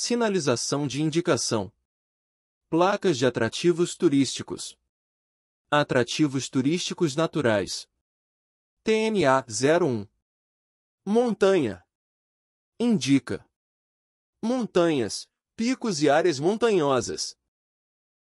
sinalização de indicação, placas de atrativos turísticos, atrativos turísticos naturais, TNA 01, montanha, indica montanhas, picos e áreas montanhosas.